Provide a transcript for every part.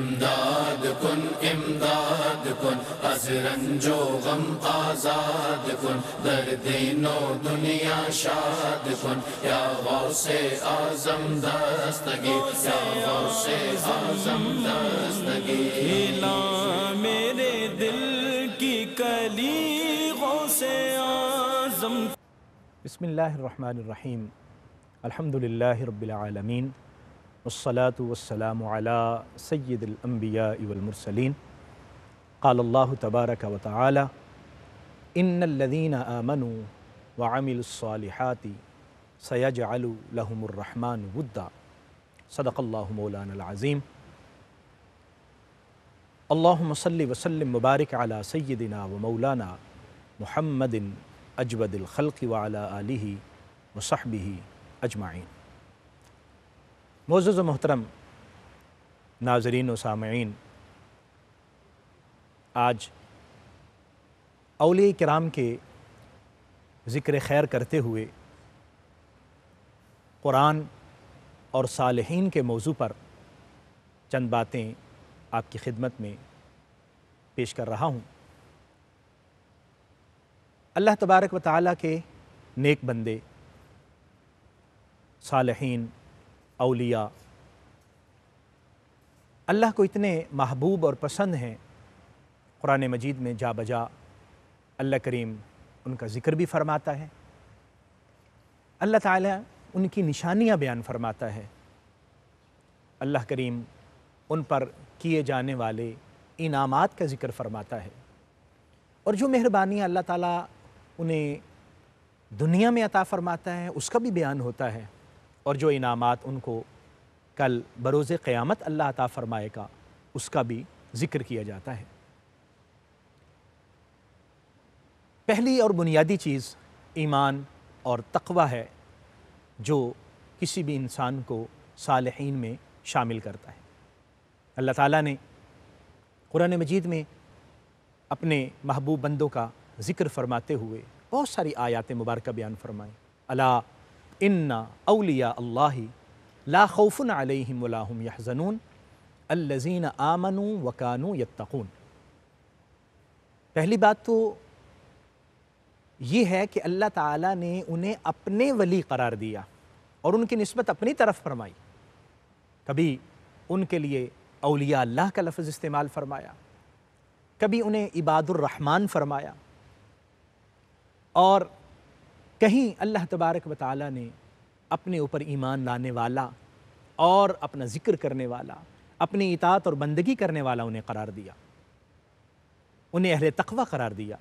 इमदाद कन इमदाद कन अजरंजो गम आजाद कन दर दिनो दुनिया शाद कन या गौसे आजम दस्तगी या गौसे आजम दस्तगी हिला मेरे दिल की कली से आजम बिस्मिल्लाहिर्रहमानिर्रहीम अल्हम्दुलिल्लाहि रब्बिल आलमीन والصلاة والسلام على سيد الأنبياء والمرسلين قال الله تبارك وتعالى إن الذين آمنوا وعملوا الصالحات سيجعل لهم الرحمن ودا صدق الله مولانا العظيم اللهم صل وسلم وبارك على سيدنا ومولانا محمد أجود الخلق وعلى آله وصحبه أجمعين मोज़ मोहतरम नाजरीन सामीन आज अलिया कराम के ज़िक्र खैर करते हुए कुरान और सालहीन के मौजू पर चंद बातें आपकी खिदमत में पेश कर रहा हूँ अल्लाह तबारक व ताली के नेक बंदे सालहीन अलिया अल्लाह को इतने महबूब और पसंद हैं क़ुरान मजीद में जा बजा अल्लाह करीम उनका ज़िक्र भी फ़रमाता है अल्लाह ताला उनकी निशानियाँ बयान फ़रमाता है अल्लाह करीम उन पर किए जाने वाले इनामात का ज़िक्र फ़रमाता है और जो मेहरबानी अल्लाह ताला उन्हें दुनिया में अता फ़रमाता है उसका भी बयान होता है और जो इनाम उनको कल बरोज़ क़्यामत अल्लाह ता फ़रमाएगा उसका भी ज़िक्र किया जाता है पहली और बुनियादी चीज़ ईमान और तकवा है जो किसी भी इंसान को सालहीन में शामिल करता है अल्लाह ताला ने कुरान मजीद में अपने महबूब बंदों का ज़िक्र फरमाते हुए बहुत सारी आयात मुबारक बयान फरमाएँ अला इन्ना अलिया अल्लाह ला खौफ़ुन अलैहिम वलाहम यहजनून अल्लज़ीन आमनु वकानु यत्तकून पहली बात तो ये है कि अल्लाह ताला ने उन्हें अपने वली करार दिया और उनकी नस्बत अपनी तरफ फरमाई कभी उनके लिए अलिया अल्लाह का लफ्ज़ इस्तेमाल फरमाया कभी उन्हें रहमान फरमाया और कहीं अल्लाह तबारक व ताली ने अपने ऊपर ईमान लाने वाला और अपना ज़िक्र करने वाला अपनी इतात और बंदगी करने वाला उन्हें करार दिया उन्हें अहल तकवा करार दिया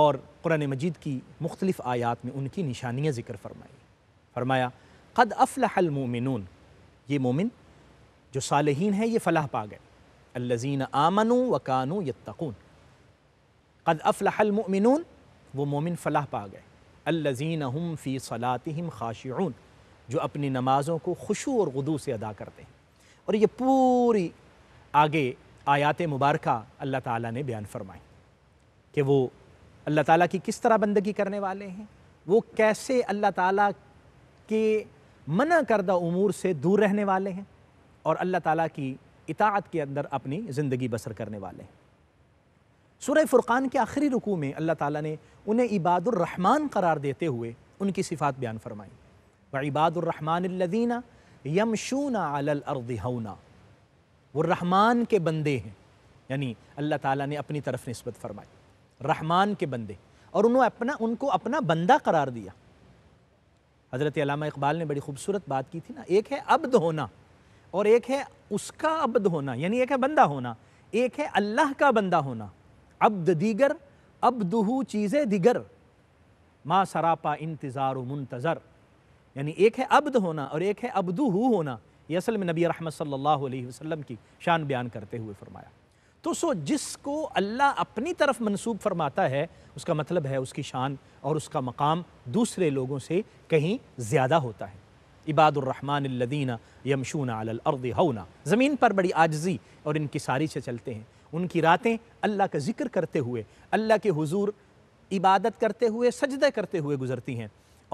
और कुरान मजीद की मुख्तलिफ़ आयात में उनकी निशानियाँ ज़िक्र फरमाई फरमाया क़द अफ़लहलमोमिन ये मोमिन जो सालहीन है ये फ़लाह पा गए अल्लज़ीन आमनू व कानू यत्तकून क़द अफ़लहलमोमिन वो मोमिन फलाह पा गए अल्लज़ीन हम फ़ी सलातम खाशियून जो अपनी नमाज़ों को खुशू और गदू से अदा करते हैं और ये पूरी आगे आयात मुबारक अल्लाह ताला ने बयान फरमाई कि वो अल्लाह ताला की किस तरह बंदगी करने वाले हैं वो कैसे अल्लाह ताला के मना करदा उमूर से दूर रहने वाले हैं और अल्लाह ताला की इतात के अंदर अपनी ज़िंदगी बसर करने वाले हैं सूर्य फ़ुरक़ान के आखिरी रुकू में अल्लाह ताला ने उन्हें इबादुररहमान करार देते हुए उनकी सिफ़ात बयान फरमाई व इबादुररहमानदीना यमशूना अलअर्दना वो रहमान के बंदे हैं यानी अल्लाह ताला ने अपनी तरफ नस्बत फरमाई रहमान के बंदे और उन्होंने अपना उनको अपना बंदा करार दिया हज़रत अलामा इकबाल ने बड़ी खूबसूरत बात की थी ना एक है अब्द होना और एक है उसका अब्द होना यानी एक है बंदा होना एक है अल्लाह का बंदा होना अब्द दीगर अबदहू चीज़ें दिगर मा सरापा इंतज़ार मुंतज़र यानी एक है अब्द होना और एक है अबदहू होना ये असल में नबी रहमत सल्लल्लाहु अलैहि वसल्लम की शान बयान करते हुए फरमाया तो सो जिसको अल्लाह अपनी तरफ मनसूब फरमाता है उसका मतलब है उसकी शान और उसका मकाम दूसरे लोगों से कहीं ज़्यादा होता है इबादुररहमानदीना यमशून अलअर्द हौना ज़मीन पर बड़ी आजजी और इनकी सारी से चलते हैं उनकी रातें अल्लाह का जिक्र करते हुए अल्लाह के हुजूर इबादत करते हुए सजदे करते हुए गुजरती हैं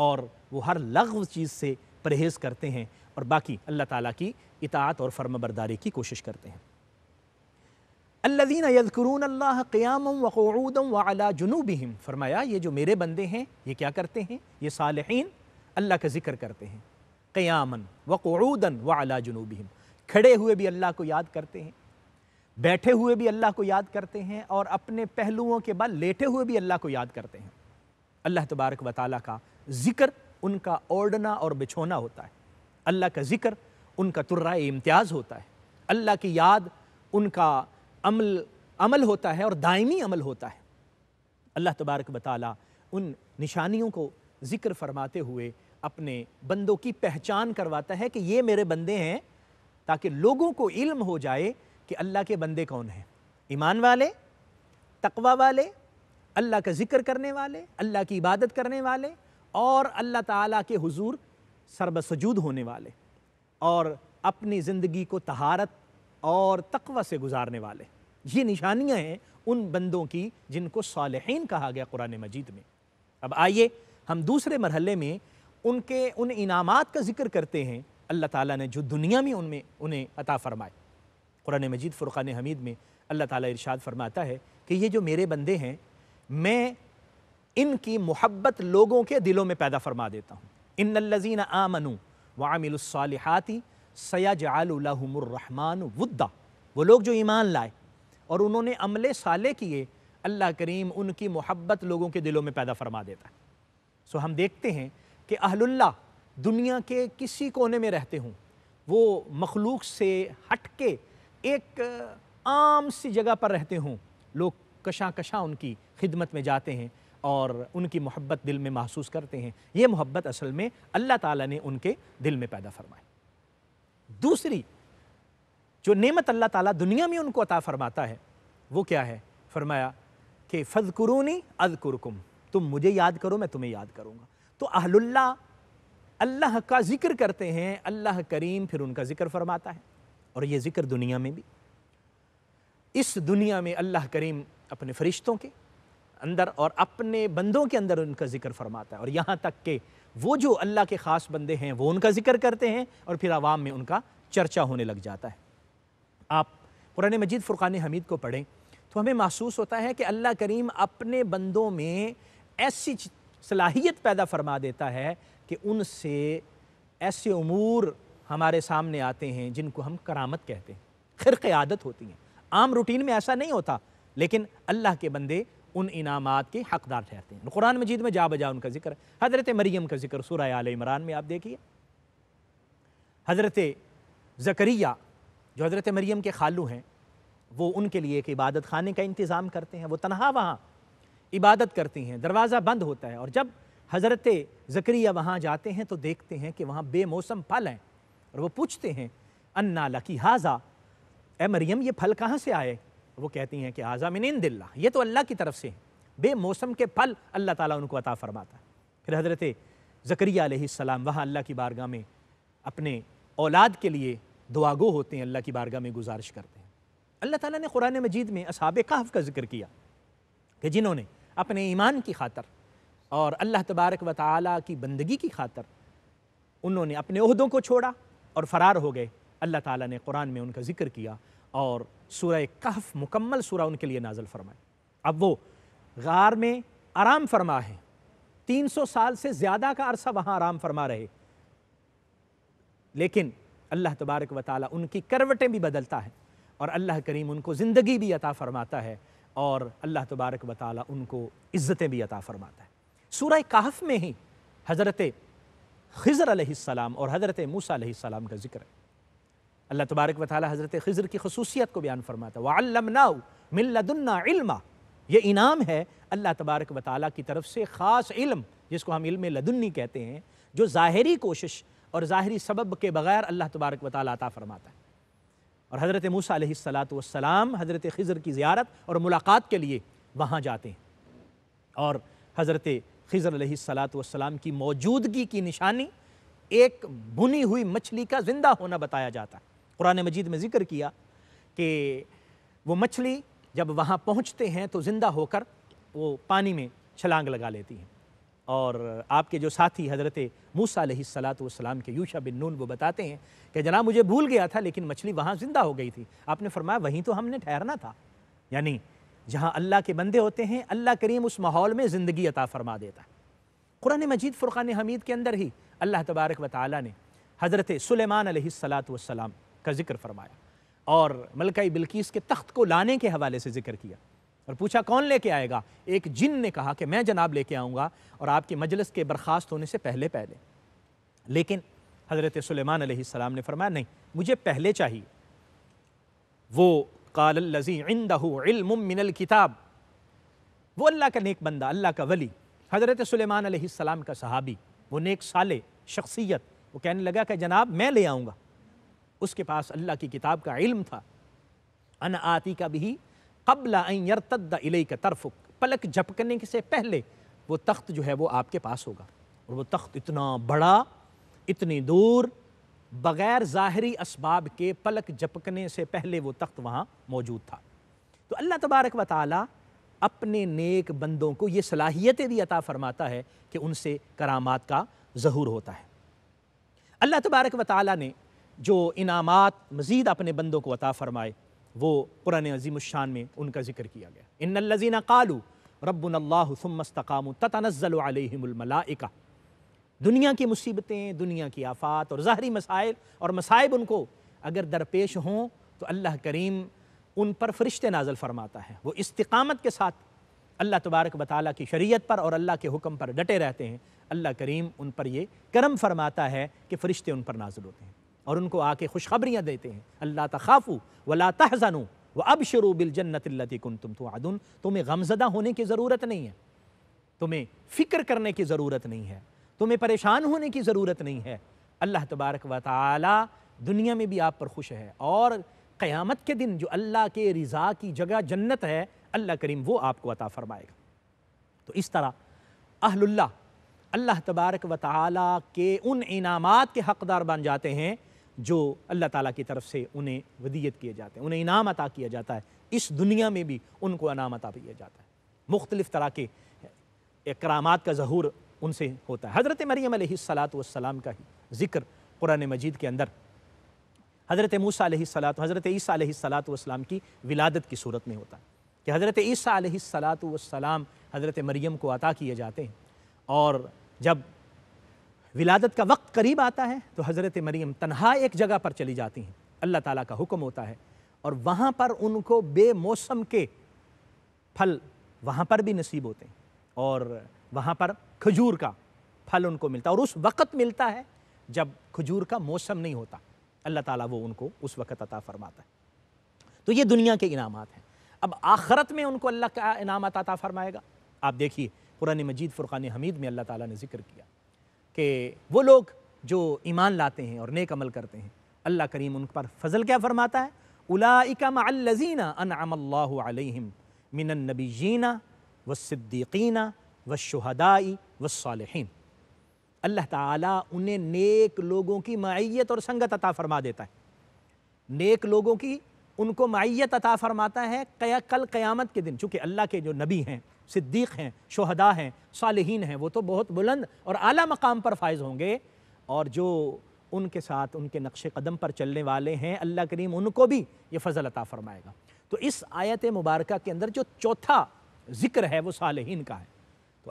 और वो हर लग चीज़ से परहेज़ करते हैं और बाकी अल्लाह ताला की इतात और फर्मबरदारी की कोशिश करते हैं अल्लादीन यदकरून अल्लाह क़्याम वक़ूदम वाला जुनूब हिम फरमाया ये जो मेरे बंदे हैं ये क्या करते हैं ये सालहीन अल्लाह का जिक्र करते हैं क़्यामन वक़ूदन वाला जुनूब हम खड़े हुए भी अल्लाह को याद करते हैं बैठे हुए भी अल्लाह को याद करते हैं और अपने पहलुओं के बाद लेटे हुए भी अल्लाह को याद करते हैं अल्लाह तबारक व का ज़िक्र उनका ओढ़ना और बिछोना होता है अल्लाह का ज़िक्र उनका तुर्रा इम्तियाज़ होता है अल्लाह की याद उनका अमल अमल होता है और दायमी अमल होता है अल्लाह तबारक बताला उन निशानियों को ज़िक्र फरमाते हुए अपने बंदों की पहचान करवाता है कि ये मेरे बंदे हैं ताकि लोगों को इल्म हो जाए कि अल्लाह के बंदे कौन हैं ईमान वाले तकवा वाले अल्लाह का जिक्र करने वाले अल्लाह की इबादत करने वाले और अल्लाह ताला के हुजूर सरबसजूद होने वाले और अपनी ज़िंदगी को तहारत और तकवा से गुजारने वाले ये निशानियाँ हैं उन बंदों की जिनको सालहीन कहा गया कुरान मजीद में अब आइए हम दूसरे मरहल में उनके उन इनामात का जिक्र करते हैं अल्लाह ताला ने जो दुनिया में उनमें उन्हें अता फरमाए कुरान मजीद फ़ुरक़ान हमीद में अल्लाह ताला इरशाद फरमाता है कि ये जो मेरे बंदे हैं मैं इनकी मोहब्बत लोगों के दिलों में पैदा फरमा देता हूँ इन लजीन आमनु सया सयाजालहमरहमान वुद्दा वो लोग जो ईमान लाए और उन्होंने अमल साले किए अल्लाह करीम उनकी मोहब्बत लोगों के दिलों में पैदा फरमा देता है सो हम देखते हैं कि अहलुल्ला दुनिया के किसी कोने में रहते हों वो मखलूक से हट के एक आम सी जगह पर रहते हों लोग कशा कशा उनकी खिदमत में जाते हैं और उनकी मोहब्बत दिल में महसूस करते हैं ये मोहब्बत असल में अल्लाह ताला ने उनके दिल में पैदा फरमाई दूसरी जो नेमत अल्लाह ताला दुनिया में उनको अता फरमाता है वो क्या है फरमाया कि फजकुरूनी अजकुरकुम तुम मुझे याद करो मैं तुम्हें याद करूँगा तो अहलुल्ला अल्लाह का जिक्र करते हैं अल्लाह करीम फिर उनका जिक्र फरमाता है और ये ज़िक्र दुनिया में भी इस दुनिया में अल्लाह करीम अपने फ़रिश्तों के अंदर और अपने बंदों के अंदर उनका ज़िक्र फरमाता है और यहाँ तक के वो जो अल्लाह के ख़ास बंदे हैं वो उनका ज़िक्र करते हैं और फिर आवाम में उनका चर्चा होने लग जाता है आप कुरान मजीद फ़ुरक़ान हमीद को पढ़ें तो हमें महसूस होता है कि अल्लाह करीम अपने बंदों में ऐसी सलाहियत पैदा फरमा देता है कि उनसे ऐसे अमूर हमारे सामने आते हैं जिनको हम करामत कहते हैं फिर आदत होती हैं आम रूटीन में ऐसा नहीं होता लेकिन अल्लाह के बंदे उन इनाम के हकदार ठहरते हैं कुरान मजीद में जा बजा उनका जिक्र हज़रत मरीम का जिक्र सुर आल इमरान में आप देखिए हज़रत जकरिया जो हज़रत मरीम के खालू हैं वो उनके लिए एक इबादत खाने का इंतज़ाम करते हैं वो तनहा वहाँ इबादत करती हैं दरवाज़ा बंद होता है और जब हज़रत जक्रिया वहाँ जाते हैं तो देखते हैं कि वहाँ बेमौसम फल हैं और वो पूछते हैं अन्ना लकी हाजा ए मरियम ये फल कहाँ से आए वो कहती हैं कि हाजा मिन दिल्ला ये तो अल्लाह की तरफ से है बेमौसम के फल अल्लाह ताला उनको अता फरमाता है फिर हज़रत ज़करिया वहाँ अल्लाह की बारगाह में अपने औलाद के लिए दुआगो होते हैं अल्लाह की बारगाह में गुजारिश करते हैं अल्लाह ताला ने कुरान मजीद में असहाब कहफ का जिक्र किया कि जिन्होंने अपने ईमान की खातर और अल्लाह तबारक व ताली की बंदगी की खातर उन्होंने अपने अहदों को छोड़ा और फ़रार हो गए अल्लाह ताला ने कुरान में उनका जिक्र किया और सूर कहफ मुकम्मल सूर उनके लिए नाजल फरमाए अब वो गार में आराम फरमा है 300 साल से ज़्यादा का अरसा वहाँ आराम फरमा रहे लेकिन अल्लाह तबारक व उनकी करवटें भी बदलता है और अल्लाह करीम उनको ज़िंदगी भी अता फ़रमाता है और अल्लाह तबारक व उनको इज़्ज़तें भी अता फ़रमाता है सूर कहफ में ही हज़रत खज़र आसमाम और हज़रत मूसा सलाम का जिक्र है अल्लाह तबारक व हज़रत खज़र की खसूसियत को बयान फरमाता वालमनाऊ मिल्लदुन्ना मिल्ला ये इनाम है अल्लाह तबारक व की तरफ से ख़ास इल्म जिसको हम इल्म लदुन्नी कहते हैं जो ज़ाहरी कोशिश और ज़ाहरी सबब के बग़ैर अल्लाह तबारक व ताली अता फरमाता है और हज़रत मूसा सलाम हज़रत खज़र की ज़्यारत और मुलाकात के लिए वहाँ जाते हैं और हज़रत खज़र सलात वसलाम की मौजूदगी की निशानी एक भुनी हुई मछली का ज़िंदा होना बताया जाता है कुरान मजीद में ज़िक्र किया कि वो मछली जब वहाँ पहुँचते हैं तो ज़िंदा होकर वो पानी में छलांग लगा लेती हैं और आपके जो साथी हज़रत मूसा सलाम के यूशा बिन नून वो बताते हैं कि जना मुझे भूल गया था लेकिन मछली वहाँ ज़िंदा हो गई थी आपने फरमाया वहीं तो हमने ठहरना था यानी जहाँ अल्लाह के बंदे होते हैं अल्लाह करीम उस माहौल में ज़िंदगी अता फरमा देता है कुरान मजीद फ़ुरान हमीद के अंदर ही अल्लाह तबारक व ताली ने हज़रत सलेमान सलाम का जिक्र फरमाया और मलकाई बिल्किस के तख्त को लाने के हवाले से जिक्र किया और पूछा कौन लेके आएगा एक जिन ने कहा कि मैं जनाब लेके आऊँगा और आपके मजलस के बर्खास्त होने से पहले पहले लेकिन हज़रत सलेमान सलाम ने फरमाया नहीं मुझे पहले चाहिए वो किताब वो अल्लाह का नेक बंदा अल्लाह का वली हज़रत सलेमान सलाम का सहाबी वो नेक साले शख्सियत वो कहने लगा कि जनाब मैं ले आऊँगा उसके पास अल्लाह की किताब का इल्म था अन आती का भी कबला यरतद इले का तरफ पलक झपकने से पहले वो तख्त जो है वो आपके पास होगा और वो तख्त इतना बड़ा इतनी दूर बग़ैर ज़ाहरी इसबाब के पलक झपकने से पहले वो तख्त वहाँ मौजूद था तो अल्लाह तबारक व ताली अपने नेक बंदों को ये सलाहियतें भी अता फ़रमाता है कि उनसे करामात का ज़हूर होता है अल्लाह तबारक व ताली ने जो इनामात मज़ीद अपने बंदों को अता फ़रमाए वो कुरान अजीमशान में उनका जिक्र किया गया इन लजीना कालू रबुल्लासमस्तकाम ततनज़ल आलमलाइका दुनिया की मुसीबतें दुनिया की आफात और ज़ाहरी मसाइल और मसाइब उनको अगर दरपेश हों तो अल्लाह करीम उन पर फरिश्ते नाजल फरमाता है वो इस्तकामत के साथ अल्लाह तबारक बताली की शरीयत पर और अल्लाह के हुक्म पर डटे रहते हैं अल्लाह करीम उन पर ये करम फरमाता है कि फ़रिश्ते उन पर नाजुल होते हैं और उनको आके खुशखबरियाँ देते हैं अल्लाह तखाफ़ू वला तहजनू व अब शरू बिल जन्नतल्लती तुम तो आदन तुम्हें गमजदा होने की ज़रूरत नहीं है तुम्हें फ़िक्र करने की ज़रूरत नहीं है तुम्हें परेशान होने की ज़रूरत नहीं है अल्लाह तबारक व ताली दुनिया में भी आप पर खुश है और क़यामत के दिन जो अल्लाह के रिज़ा की जगह जन्नत है अल्लाह करीम वो आपको अता फ़रमाएगा तो इस तरह अहल्ला अल्लाह तबारक व ताली के उन इनामात के हकदार बन जाते हैं जो अल्लाह ताला की तरफ से उन्हें वदियत किए जाते हैं उन्हें इनाम अता किया जाता है इस दुनिया में भी उनको इनाम अता किया जाता है मुख्तलिफ़ तरह के इकरामात का जहूर उनसे होता है हज़रत मरियम सलात वसलाम का ही जिक्र कुरान मजीद के अंदर हज़रत मूसा सलात हज़रत ईसा सलात वसलाम की विलादत की सूरत में होता है कि हज़रत ईसा सलात वसलाम हज़रत मरीम को अता किए जाते हैं और जब विलादत का वक्त करीब आता है तो हज़रत मरीम तनहा एक जगह पर चली जाती हैं अल्लाह ताला का हुक्म होता है और वहाँ पर उनको बेमौसम के फल वहाँ पर भी नसीब होते हैं और वहाँ पर खजूर का फल उनको मिलता है और उस वक़्त मिलता है जब खजूर का मौसम नहीं होता अल्लाह ताला वो उनको उस वक़्त अता फरमाता है तो ये दुनिया के इनाम हैं अब आखरत में उनको अल्लाह का इनाम अता फरमाएगा आप देखिए कुरान मजीद फ़ुरक़ान हमीद में अल्लाह ताला ने जिक्र किया कि वो लोग जो ईमान लाते हैं और नेक अमल करते हैं अल्लाह करीम उन पर फजल क्या फरमाता है उलाइका मिनन नबी जीना व सिद्दीकीना व शहदाई वसालहन अल्लाह ताला उन्हें नेक लोगों की मैत और संगत अता फरमा देता है नेक लोगों की उनको मैत अता फरमाता है क्या कल क़यामत के दिन चूँकि अल्लाह के जो नबी हैं सिद्दीक़ हैं शहदा हैं सालहीन हैं वो तो बहुत बुलंद और अली मकाम पर फायज़ होंगे और जो उनके साथ उनके नक्श कदम पर चलने वाले हैं अल्लाह करीम उनको भी ये फ़जल अता फ़रमाएगा तो इस आयत मुबारक के अंदर जो चौथा ज़िक्र है वो सालहीन का है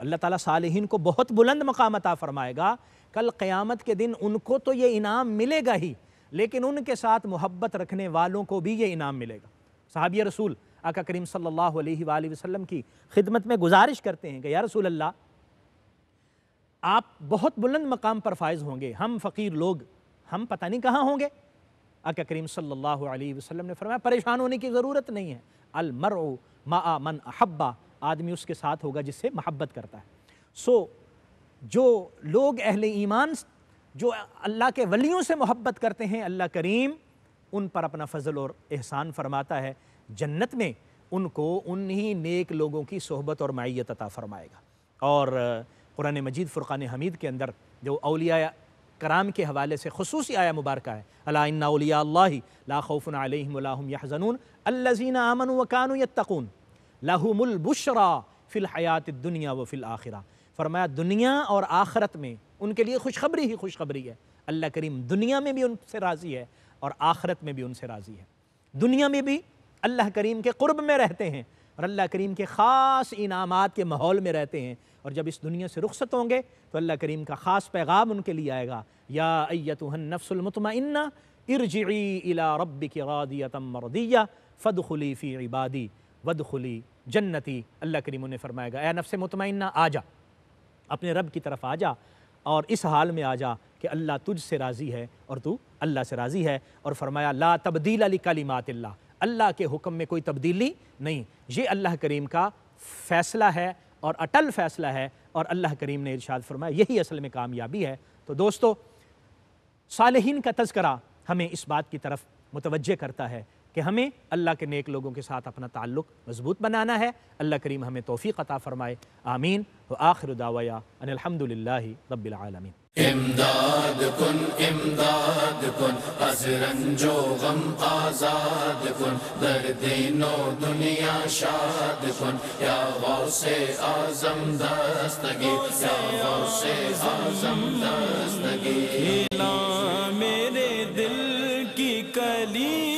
अल्लाह ताला सालहीन को बहुत बुलंद मकाम अता फरमाएगा कल क़यामत के दिन उनको तो ये इनाम मिलेगा ही लेकिन उनके साथ मोहब्बत रखने वालों को भी ये इनाम मिलेगा साहबी रसूल आका करीम सल्लल्लाहु अलैहि वसल्लम की खिदमत में गुजारिश करते हैं कि या रसूल अल्लाह आप बहुत बुलंद मकाम पर फायज़ होंगे हम फ़कीर लोग हम पता नहीं कहाँ होंगे आका करीम सल्लल्लाहु अलैहि वसल्लम ने फरमाया परेशान होने की ज़रूरत नहीं है अलमर मा मन अहब्बा आदमी उसके साथ होगा जिससे महब्बत करता है सो so, जो लोग अहल ईमान जो अल्लाह के वलियों से मोहब्बत करते हैं अल्लाह करीम उन पर अपना फजल और एहसान फरमाता है जन्नत में उनको उन्हीं नेक लोगों की सोहबत और मैत अता फरमाएगा और कुरान मजीद फ़ुरान हमीद के अंदर जो अलिया कराम के हवाले से खसूस आया मुबारक है अलाउलिया ला खौफ़न अलहम यहजनून अल्लाजीन आमन वकान यत्तकून लाहुमुल बुशरा फ़िल हयात दुनिया व फिल आखिरा फरमाया दुनिया और आखरत में उनके लिए खुशखबरी ही खुशखबरी है अल्लाह करीम दुनिया में भी उनसे राज़ी है और आखरत में भी उनसे राज़ी है दुनिया में भी अल्लाह करीम के क़ुरब में रहते हैं और अल्लाह करीम के ख़ास इनाम के माहौल में रहते हैं और जब इस दुनिया से रुखसत होंगे तो अल्लाह करीम का ख़ास पैगाम उनके लिए आएगा या अयतुहन नफसलमतमिन इर्जी इला रब की रादियतम मरदिया फ़द खलीफ़ी इबादी वद खुली जन्नती अल्लाह करीम ने फरमाएगा ए नफ़ मुतमिन आ जा अपने रब की तरफ आ जा और इस हाल में आ जा कि अल्लाह तुझ से राज़ी है और तू अल्लाह से राज़ी है और फरमाया ला तब्दील अली कलीमात अल्लाह के हुक्म में कोई तब्दीली नहीं ये अल्लाह करीम का फ़ैसला है और अटल फ़ैसला है और अल्लाह करीम ने इर्शाद फरमाया यही असल में कामयाबी है तो दोस्तों सालहीन का तस्करा हमें इस बात की तरफ मुतवजह करता है कि हमें अल्लाह के नेक लोगों के साथ अपना ताल्लुक मजबूत बनाना है अल्लाह करीम हमें तोफ़ी अता फ़रमाए आमीन व आखिर दावया अनिलहमदिल्ला रबालमीन इमदाद कुन इमदाद कुन अजरंजो गम आजाद कुन दर्दीनो दुनिया शाद कुन या गौसे आजम दस्तगी या गौसे आजम दस्तगी मेरे दिल की कली